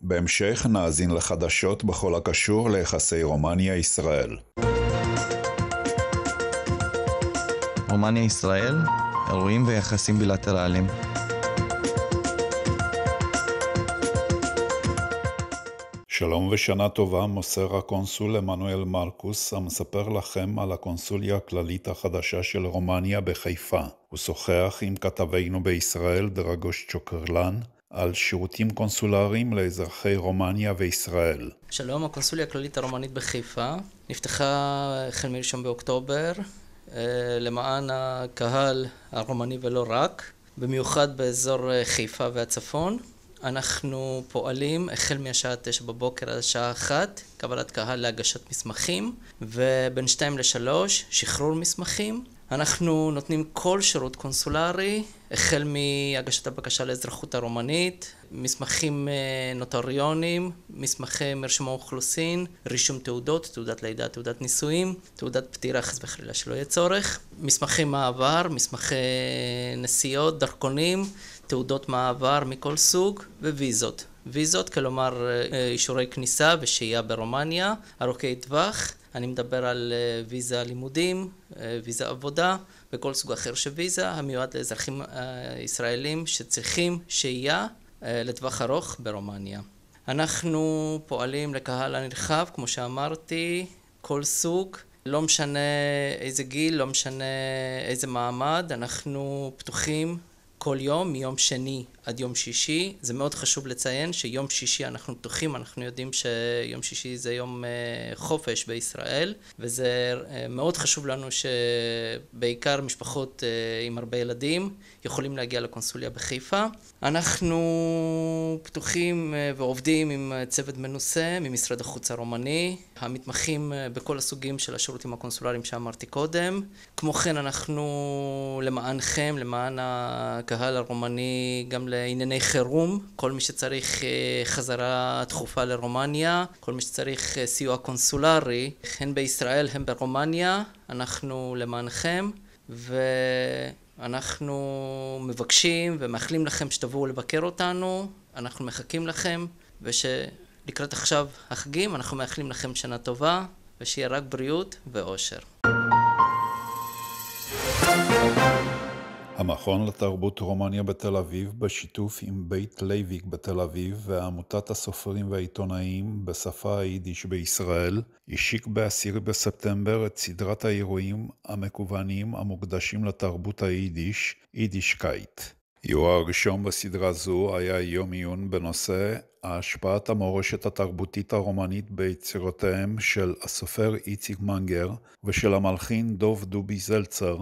בהמשך נאזין לחדשות בכל הקשור ליחסי רומניה-ישראל. רומניה-ישראל, אירועים ויחסים בילטרליים. שלום ושנה טובה מוסר הקונסול עמנואל מרקוס, המספר לכם על הקונסוליה הכללית החדשה של רומניה בחיפה. הוא שוחח עם כתבינו בישראל דרגוש צ'וקרלן, על שירותים קונסולריים לאזרחי רומניה וישראל. שלום, הקונסוליה הכללית הרומנית בחיפה נפתחה החל מראשון באוקטובר אה, למען הקהל הרומני ולא רק, במיוחד באזור אה, חיפה והצפון. אנחנו פועלים החל מהשעה תשע בבוקר עד השעה אחת, קבלת קהל להגשת מסמכים, ובין שתיים לשלוש, שחרור מסמכים, אנחנו נותנים כל שירות קונסולרי, החל מהגשת הבקשה לאזרחות הרומנית, מסמכים אה, נוטריונים, מסמכי מרשם האוכלוסין, רישום תעודות, תעודת לידה, תעודת נישואים, תעודת פטירה, חס וחלילה שלא יהיה צורך, מסמכי מעבר, מסמכי אה, נסיעות, דרכונים, תעודות מעבר מכל סוג וויזות. ויזות, כלומר אה, אישורי כניסה ושהייה ברומניה, ארוכי טווח. אני מדבר על אה, ויזה לימודים, אה, ויזה עבודה וכל סוג אחר של ויזה המיועד לאזרחים ישראלים שצריכים שהייה לטווח ארוך ברומניה. אנחנו פועלים לקהל הנרחב, כמו שאמרתי, כל סוג, לא משנה איזה גיל, לא משנה איזה מעמד, אנחנו פתוחים כל יום, מיום שני עד יום שישי. זה מאוד חשוב לציין שיום שישי אנחנו פתוחים, אנחנו יודעים שיום שישי זה יום אה, חופש בישראל, וזה אה, מאוד חשוב לנו שבעיקר משפחות אה, עם הרבה ילדים יכולים להגיע לקונסוליה בחיפה. אנחנו פתוחים ועובדים עם צוות מנוסה ממשרד החוץ הרומני, המתמחים בכל הסוגים של השירותים הקונסולריים שאמרתי קודם. כמו כן, אנחנו למענכם, למען ה... לקהל הרומני גם לענייני חירום, כל מי שצריך אה, חזרה דחופה לרומניה, כל מי שצריך אה, סיוע קונסולרי, הן בישראל הן ברומניה, אנחנו למענכם, ואנחנו מבקשים ומאחלים לכם שתבואו לבקר אותנו, אנחנו מחכים לכם, ושלקראת עכשיו החגים אנחנו מאחלים לכם שנה טובה, ושיהיה רק בריאות ואושר. המכון לתרבות רומניה בתל אביב, בשיתוף עם בית לייביק בתל אביב ועמותת הסופרים והעיתונאים בשפה היידיש בישראל, השיק ב-10 בספטמבר את סדרת האירועים המקוונים המוקדשים לתרבות היידיש, יידישקייט. אירוע הראשון בסדרה זו היה יום עיון בנושא השפעת המורשת התרבותית הרומנית ביצירותיהם של הסופר איציק מנגר ושל המלחין דוב דובי זלצר,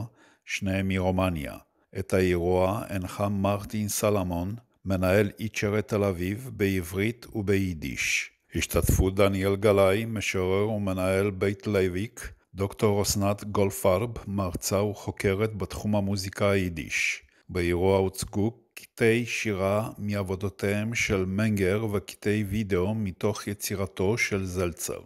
שניהם מרומניה. את האירוע הנחה מרטין סלמון, מנהל איצ'רי תל אביב, בעברית וביידיש. השתתפו דניאל גלאי, משורר ומנהל בית לייביק, דוקטור אסנת גולפרב, מרצה וחוקרת בתחום המוזיקה היידיש. באירוע הוצגו קטעי שירה מעבודותיהם של מנגר וקטעי וידאו מתוך יצירתו של זלצר.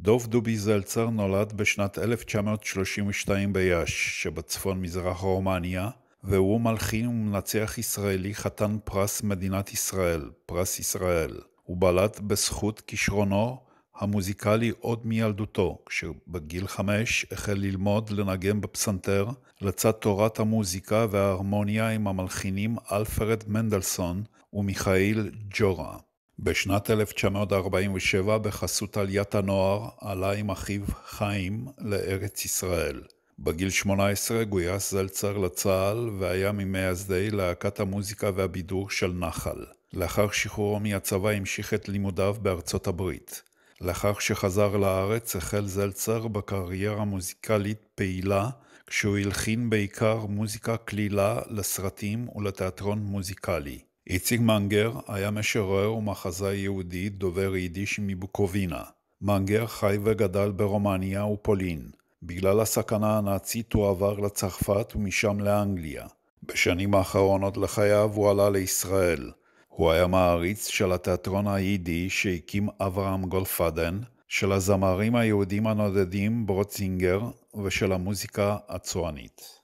דוב דובי זלצר נולד בשנת 1932 ביאש שבצפון מזרח רומניה, והוא מלחין ומנצח ישראלי חתן פרס מדינת ישראל, פרס ישראל. הוא בלט בזכות כישרונו המוזיקלי עוד מילדותו, כשבגיל חמש החל ללמוד לנגן בפסנתר, לצד תורת המוזיקה וההרמוניה עם המלחינים אלפרד מנדלסון ומיכאיל ג'ורה. בשנת 1947, בחסות עליית הנוער, עלה עם אחיו חיים לארץ ישראל. בגיל 18 גויס זלצר לצה"ל והיה ממייסדי להקת המוזיקה והבידור של נחל. לאחר שחרורו מהצבא המשיך את לימודיו בארצות הברית. לאחר שחזר לארץ החל זלצר בקריירה מוזיקלית פעילה, כשהוא הלחין בעיקר מוזיקה קלילה לסרטים ולתיאטרון מוזיקלי. איציק מנגר היה משורר ומחזה יהודי דובר יידיש מבוקובינה. מנגר חי וגדל ברומניה ופולין. בגלל הסכנה הנאצית הוא עבר לצרפת ומשם לאנגליה. בשנים האחרונות לחייו הוא עלה לישראל. הוא היה מעריץ של התיאטרון היידי שהקים אברהם גולפדן, של הזמרים היהודים הנודדים ברוצינגר ושל המוזיקה הצוענית.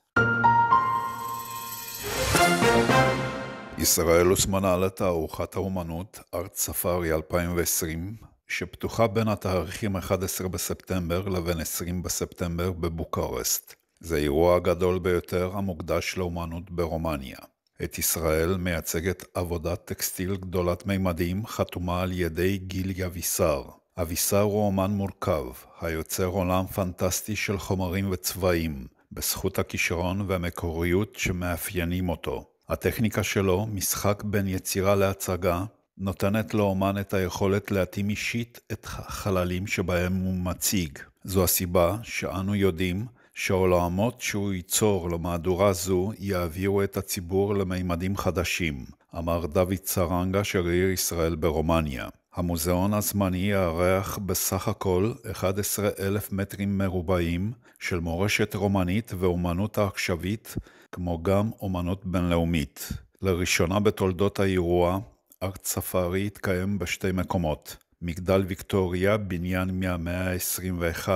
ישראל הוזמנה לתערוכת האומנות ארט ספארי 2020 שפתוחה בין התאריכים 11 בספטמבר לבין 20 בספטמבר בבוקרסט. זה אירוע הגדול ביותר המוקדש לאומנות ברומניה. את ישראל מייצגת עבודת טקסטיל גדולת מימדים חתומה על ידי גיל אביסר. אביסר הוא אומן מורכב, היוצר עולם פנטסטי של חומרים וצבעים, בזכות הכישרון והמקוריות שמאפיינים אותו. הטכניקה שלו, משחק בין יצירה להצגה, נותנת לאומן את היכולת להתאים אישית את החללים שבהם הוא מציג. זו הסיבה שאנו יודעים שהעולמות שהוא ייצור למהדורה זו יעבירו את הציבור למימדים חדשים, אמר דוד סרנגה, שגריר ישראל ברומניה. המוזיאון הזמני יארח בסך הכל 11 אלף מטרים מרובעים של מורשת רומנית ואומנות העכשווית, כמו גם אומנות בינלאומית. לראשונה בתולדות האירוע, ארט ספארי התקיים בשתי מקומות מגדל ויקטוריה, בניין מהמאה ה-21,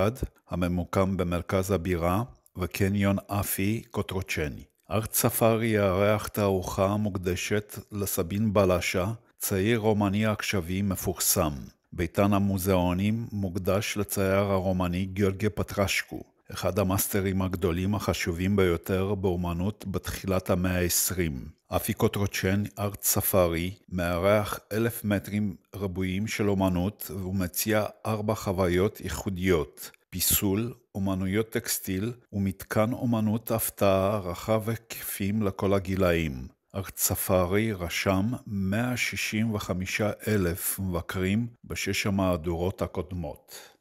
הממוקם במרכז הבירה, וקניון אפי קוטרוצ'ני. ארט ספארי יארח תערוכה המוקדשת לסבין בלשה, צעיר רומני עכשווי מפורסם. ביתן המוזיאונים מוקדש לצייר הרומני גיאורגיה פטרשקו. אחד המאסטרים הגדולים החשובים ביותר באומנות בתחילת המאה ה-20. אפיקות רוצ'ן, ארט ספארי, מארח אלף מטרים רבועים של אומנות ומציע ארבע חוויות ייחודיות. פיסול, אומנויות טקסטיל ומתקן אומנות הפתעה רחב היקפים לכל הגילאים. ארט ספארי רשם 165 אלף מבקרים בשש המהדורות הקודמות.